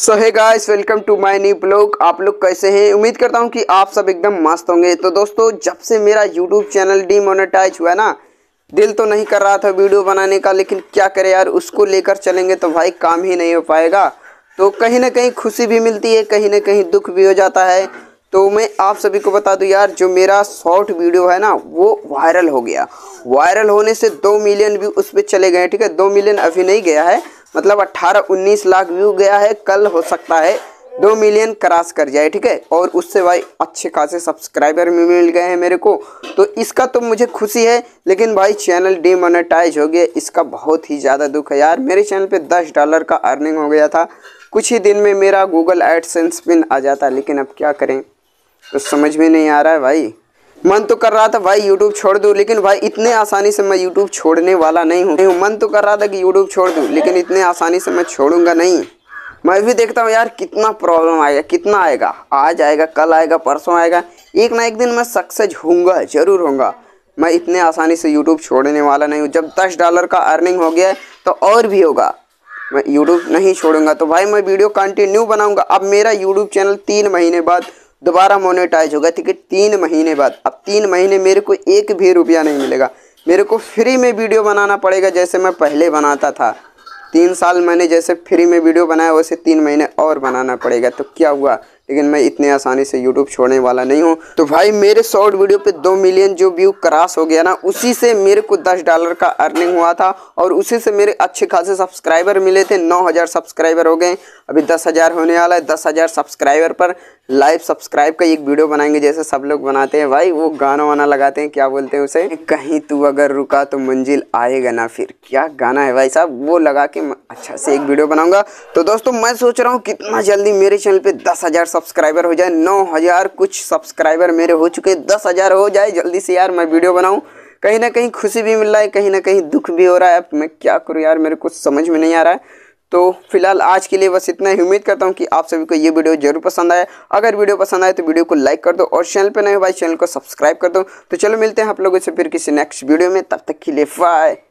सो है guys welcome to my new blog आप लोग कैसे हैं उम्मीद करता हूं कि आप सब एकदम मस्त होंगे तो दोस्तों जब से मेरा यूट्यूब चैनल डीमोनेटाइज हुआ ना दिल तो नहीं कर रहा था वीडियो बनाने का लेकिन क्या करें यार उसको लेकर चलेंगे तो भाई काम ही नहीं हो पाएगा तो कहीं ना कहीं खुशी भी मिलती है कहीं ना कहीं दुख भी हो जाता है तो मैं आप सभी को बता दूँ यार जो मेरा शॉर्ट वीडियो है ना वो वायरल हो गया वायरल होने से दो मिलियन भी उस पर चले गए ठीक है दो मिलियन अभी नहीं गया है मतलब 18-19 लाख व्यू गया है कल हो सकता है दो मिलियन क्रॉस कर जाए ठीक है और उससे भाई अच्छे खासे सब्सक्राइबर भी मिल गए हैं मेरे को तो इसका तो मुझे खुशी है लेकिन भाई चैनल डीमोनेटाइज हो गया इसका बहुत ही ज़्यादा दुख है यार मेरे चैनल पे दस डॉलर का अर्निंग हो गया था कुछ ही दिन में मेरा गूगल एडसेंस पिन आ जाता लेकिन अब क्या करें तो समझ में नहीं आ रहा है भाई मन तो कर रहा था भाई यूट्यूब छोड़ दूँ लेकिन भाई इतने आसानी से मैं यूट्यूब छोड़ने वाला नहीं हूँ मन तो कर रहा था कि यूट्यूब छोड़ दूँ लेकिन इतने आसानी से मैं छोड़ूंगा नहीं मैं भी देखता हूँ यार कितना प्रॉब्लम आएगा कितना आएगा आज आएगा कल आएगा परसों आएगा एक ना एक दिन मैं सक्सेस होऊंगा ज़रूर होऊंगा मैं इतने आसानी से यूट्यूब छोड़ने वाला नहीं हूँ जब दस डॉलर का अर्निंग हो गया तो और भी होगा मैं यूट्यूब नहीं छोड़ूंगा तो भाई मैं वीडियो कंटिन्यू बनाऊँगा अब मेरा यूट्यूब चैनल तीन महीने बाद दोबारा मोनेटाइज होगा ठीक है तीन महीने बाद अब तीन महीने मेरे को एक भी रुपया नहीं मिलेगा मेरे को फ्री में वीडियो बनाना पड़ेगा जैसे मैं पहले बनाता था तीन साल मैंने जैसे फ्री में वीडियो बनाया वैसे तीन महीने और बनाना पड़ेगा तो क्या हुआ लेकिन मैं इतने आसानी से यूट्यूब छोड़ने वाला नहीं हूँ तो भाई मेरे शॉर्ट वीडियो पे दो मिलियन जो व्यू क्रॉस हो गया ना उसी से मेरे को दस डॉलर का अर्निंग हुआ था और उसी से मेरे अच्छे खासे सब्सक्राइबर मिले थे नौ हज़ार सब्सक्राइबर हो गए अभी दस हज़ार होने वाला है दस हज़ार सब्सक्राइबर पर लाइव सब्सक्राइब का एक वीडियो बनाएंगे जैसे सब लोग बनाते हैं भाई वो गाना वाना लगाते हैं क्या बोलते हैं उसे कहीं तू अगर रुका तो मंजिल आएगा ना फिर क्या गाना है भाई साहब वो लगा के अच्छा से एक वीडियो बनाऊँगा तो दोस्तों मैं सोच रहा हूँ कितना जल्दी मेरे चैनल पर दस सब्सक्राइबर हो जाए नौ हज़ार कुछ सब्सक्राइबर मेरे हो चुके हैं दस हज़ार हो जाए जल्दी से यार मैं वीडियो बनाऊँ कहीं ना कहीं खुशी भी मिल रहा है कहीं ना कहीं दुख भी हो रहा है अब मैं क्या करूँ यार मेरे को समझ में नहीं आ रहा है तो फिलहाल आज के लिए बस इतना ही उम्मीद करता हूँ कि आप सभी को ये वीडियो जरूर पसंद आए अगर वीडियो पसंद आए तो वीडियो को लाइक कर दो और चैनल पर नए भाई चैनल को सब्सक्राइब कर दो तो चलो मिलते हैं आप लोगों से फिर किसी नेक्स्ट वीडियो में तब तक के लिए बाय